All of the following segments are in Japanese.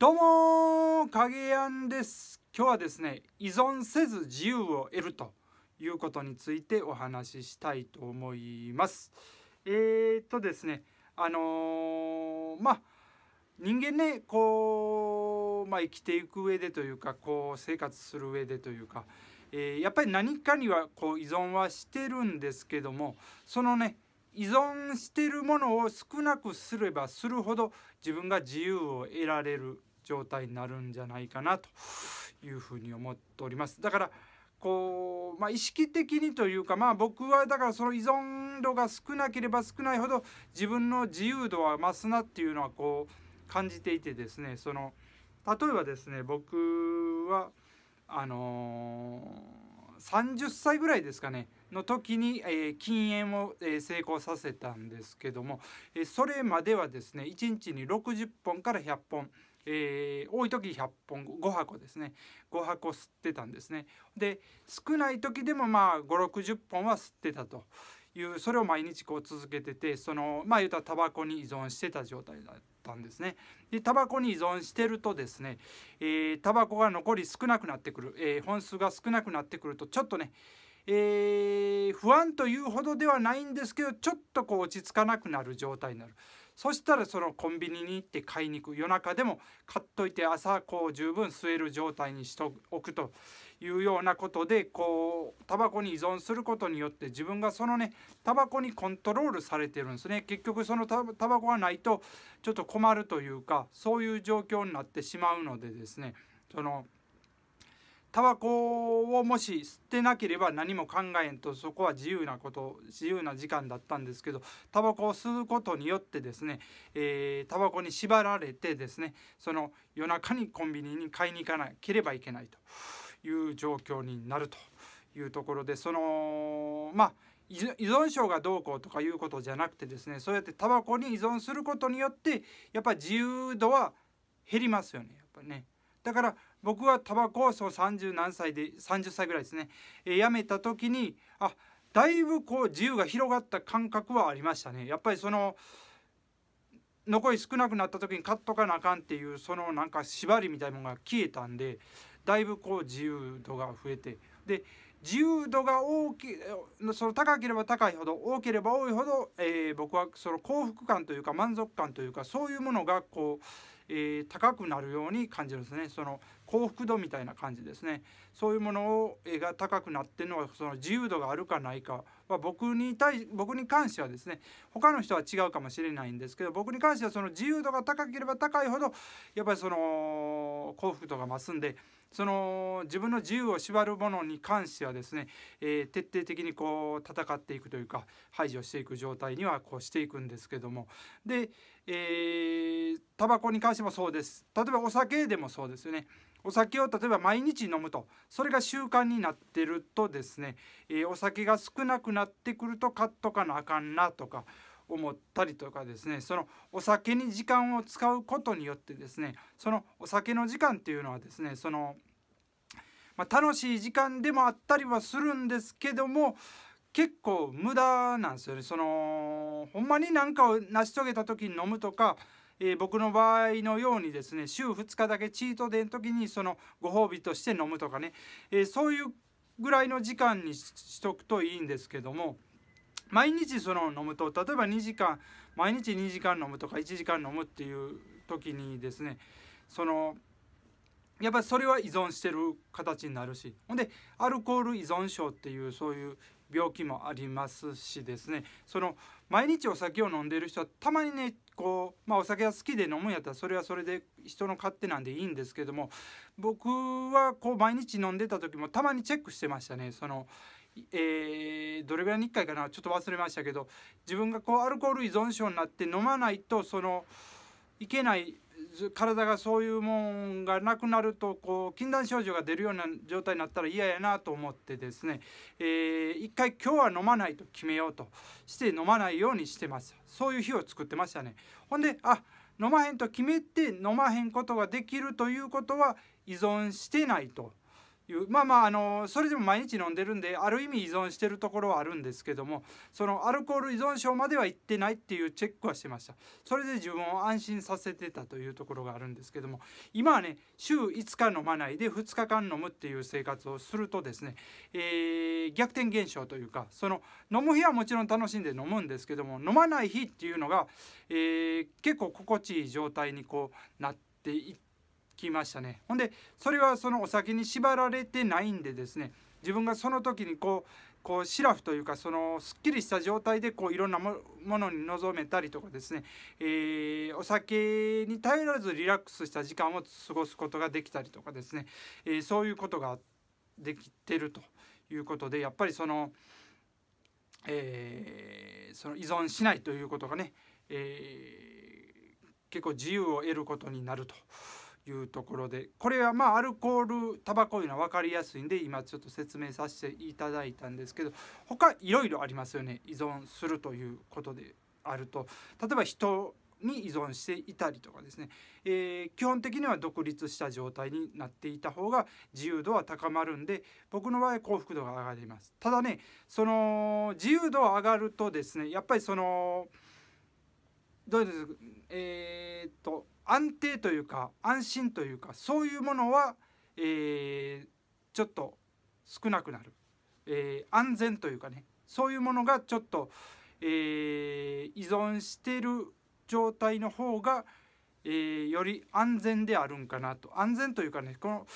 どうも影やんです今日はですね依存せず自由を得るということについてお話ししたいと思いますえー、っとですねあのー、まあ人間ねこう、まあ、生きていく上でというかこう生活する上でというか、えー、やっぱり何かにはこう依存はしてるんですけどもそのね依存してるものを少なくすればするほど自分が自由を得られる状態になるんじゃないかなというふうに思っております。だからこう、まあ、意識的にというか、まあ、僕はだからその依存度が少なければ少ないほど自分の自由度は増すなっていうのはこう感じていてですねその例えばですね僕はあのー、30歳ぐらいですかねの時に、えー、禁煙を、えー、成功させたんですけども、えそれまではですね1日に60本から100本えー、多い時100本5箱ですね5箱吸ってたんですねで少ない時でもまあ560本は吸ってたというそれを毎日こう続けててそのまあ言うたらタバコに依存してた状態だったんですねでタバコに依存してるとですね、えー、タバコが残り少なくなってくる、えー、本数が少なくなってくるとちょっとねえー、不安というほどではないんですけどちょっとこう落ち着かなくなる状態になるそしたらそのコンビニに行って買いに行く夜中でも買っといて朝こう十分吸える状態にしておくというようなことでこうタバコに依存することによって自分がそのねタバコにコントロールされてるんですね結局そのタバコがないとちょっと困るというかそういう状況になってしまうのでですねそのタバコをもし吸ってなければ何も考えんとそこは自由なこと自由な時間だったんですけどタバコを吸うことによってですね、えタバコに縛られてですねその夜中にコンビニに買いに行かなければいけないという状況になるというところでそのまあ依存症がどうこうとかいうことじゃなくてですねそうやってタバコに依存することによってやっぱ自由度は減りますよねやっぱね。だから僕はタバコをそう30何歳で30歳ぐらいですね、えー、やめた時にあだいぶこう自由が広がった感覚はありましたねやっぱりその残り少なくなった時に買っとかなあかんっていうそのなんか縛りみたいなものが消えたんでだいぶこう自由度が増えてで自由度が大きその高ければ高いほど多ければ多いほど、えー、僕はその幸福感というか満足感というかそういうものがこうえー、高くなるように感じるんですねその幸福度みたいな感じですねそういうものを、えー、が高くなってるのはその自由度があるかないかは僕に対僕に関してはですね他の人は違うかもしれないんですけど僕に関してはその自由度が高ければ高いほどやっぱりその幸福度が増すんで。その自分の自由を縛るものに関してはですね、えー、徹底的にこう戦っていくというか排除していく状態にはこうしていくんですけどもで、えー、タバコに関してもそうです例えばお酒でもそうですよね。お酒を例えば毎日飲むとそれが習慣になってるとですね、えー、お酒が少なくなってくるとカットかなあかんなとか思ったりとかですねそのお酒に時間を使うことによってですねそのお酒の時間っていうのはですねその、まあ、楽しい時間でもあったりはするんですけども結構無駄なんですよねそのほんまに何かを成し遂げた時に飲むとかえー、僕の場合のようにですね週2日だけチートデーの時にそのご褒美として飲むとかね、えー、そういうぐらいの時間にしとくといいんですけども毎日その飲むと例えば2時間毎日2時間飲むとか1時間飲むっていう時にですねそのやっぱりそれは依存してる形になるしほんでアルコール依存症っていうそういう病気もありますしですねその毎日お酒を飲んでる人はたまにねこう、まあ、お酒が好きで飲むんやったらそれはそれで人の勝手なんでいいんですけども僕はこう毎日飲んでた時もたまにチェックしてましたねそのえー、どれぐらいに1回かなちょっと忘れましたけど自分がこうアルコール依存症になって飲まないとそのいけない体がそういうもんがなくなるとこう禁断症状が出るような状態になったら嫌やなと思ってですね、えー、一回今日は飲まないと決めようとして飲まないようにしてますそういう日を作ってましたねほんであ飲まへんと決めて飲まへんことができるということは依存してないというまあまああのそれでも毎日飲んでるんである意味依存してるところはあるんですけどもそのアルコール依存症まではいってないっていうチェックはしてましたそれで自分を安心させてたというところがあるんですけども今はね週5日飲まないで2日間飲むっていう生活をするとですね、えー、逆転現象というかその飲む日はもちろん楽しんで飲むんですけども飲まない日っていうのが、えー、結構心地いい状態にこうなっていってきましたねほんでそれはそのお酒に縛られてないんでですね自分がその時にこうこうシラフというかそのすっきりした状態でこういろんなものに臨めたりとかですね、えー、お酒に頼らずリラックスした時間を過ごすことができたりとかですね、えー、そういうことができてるということでやっぱりその,、えー、その依存しないということがね、え結構自由を得ることになると。いうところでこれはまあアルコールタバコいうのは分かりやすいんで今ちょっと説明させていただいたんですけど他いろいろありますよね依存するということであると例えば人に依存していたりとかですね、えー、基本的には独立した状態になっていた方が自由度は高まるんで僕の場合幸福度が上がりますただねその自由度上がるとですねやっぱりそのどうですえー、っと安定というか安心というかそういうものは、えー、ちょっと少なくなる、えー、安全というかねそういうものがちょっと、え依存してる状態の方が、えより安全であるんかなと安全というかねこの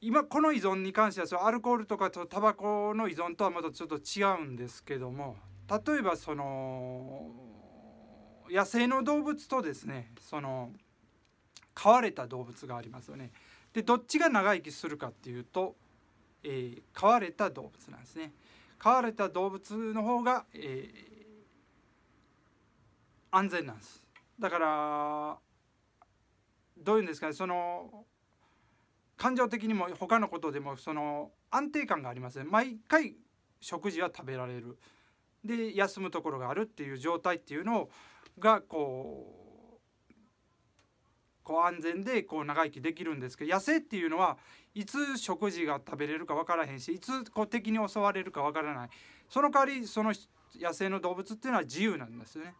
今この依存に関してはそアルコールとかとタバコの依存とはまたちょっと違うんですけども例えばその野生の動物とですねその飼われた動物がありますよね。でどっちが長生きするかっていうと、えー、飼われた動物なんですね。飼われた動物の方が、えー、安全なんです。だからどういうんですかねその感情的にも他のことでもその安定感がありません、ね、毎回食事は食べられるで休むところがあるっていう状態っていうのをがこうこう安全でこう長生きできるんですけど野生っていうのはいつ食事が食べれるか分からへんしいつこう敵に襲われるか分からないその代わりその野生の動物っていうのは自由なんですよね。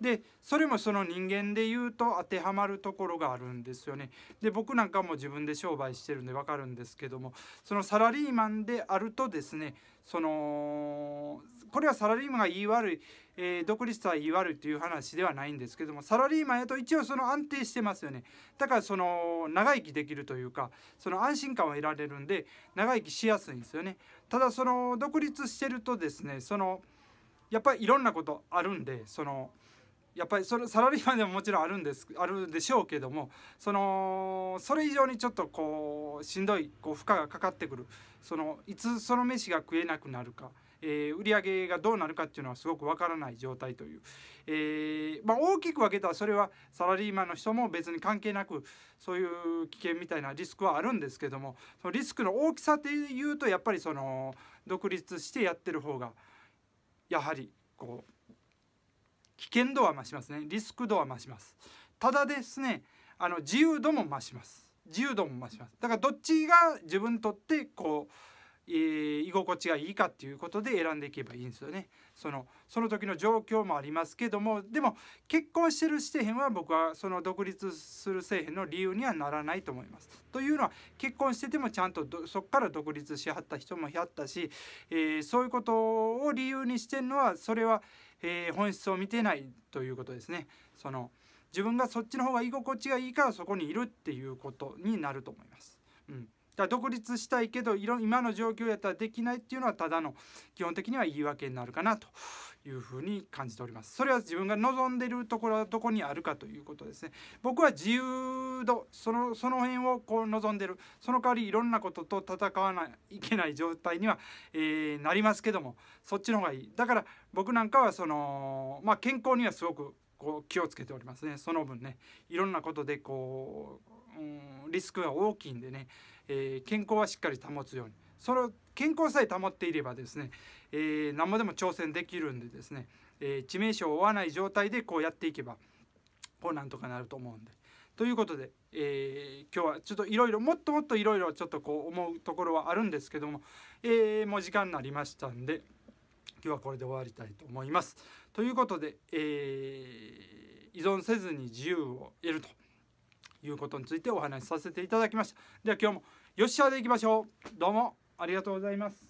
でそれもその人間で言うと当てはまるところがあるんですよね。で僕なんかも自分で商売してるんで分かるんですけどもそのサラリーマンであるとですねそのこれはサラリーマンが言い悪い、えー、独立は言い悪いという話ではないんですけどもサラリーマンやと一応その安定してますよねだからその長生きできるというかその安心感を得られるんで長生きしやすいんですよねただその独立してるとですねそのやっぱりいろんなことあるんでその。やっぱりそれサラリーマンでももちろんあるんです あるでしょうけどもそのそれ以上にちょっとこうしんどいこう負荷がかかってくるそのいつその飯が食えなくなるか、えー、売り上げがどうなるかっていうのはすごくわからない状態という、えー、まあ、大きく分けたらそれはサラリーマンの人も別に関係なくそういう危険みたいなリスクはあるんですけどもそのリスクの大きさでいうとやっぱりその独立してやってる方がやはりこう危険度は増しますねリスク度は増しますただですねあの自由度も増します自由度も増しますだからどっちが自分にとってこうえー、居心地がいいかっていうことで選んでいけばいいんですよねそのその時の状況もありますけどもでも結婚してるしてへんは僕はその独立するせえへんの理由にはならないと思います。というのは結婚しててもちゃんとそこから独立しはった人もやったし、えー、そういうことを理由にしてるのはそれは、えー、本質を見てないということですね。その自分がそっちの方が居心地がいいからそこにいるっていうことになると思います。うんだ独立したいけど今の状況やったらできないっていうのはただの基本的には言い訳になるかなというふうに感じておりますそれは自分が望んでいるところはどこにあるかということですね僕は自由度そのその辺をこう望んでるその代わりいろんなことと戦わないいけない状態には、えー、なりますけどもそっちの方がいいだから僕なんかはそのまあ健康にはすごくこう気をつけておりますねその分ねいろんなことでこう、うん、リスクが大きいんでね、えー、健康はしっかり保つようにその健康さえ保っていればですね、えー、何もでも挑戦できるんでですね、えー、致命傷を負わない状態でこうやっていけばこうなんとかなると思うんで。ということで、えー、今日はちょっといろいろもっともっといろいろちょっとこう思うところはあるんですけども、えー、もう時間になりましたんで。今日はこれで終わりたいと思います。ということで、えー、依存せずに自由を得るということについてお話しさせていただきました。では今日もよっしゃでいきましょう。どうもありがとうございます。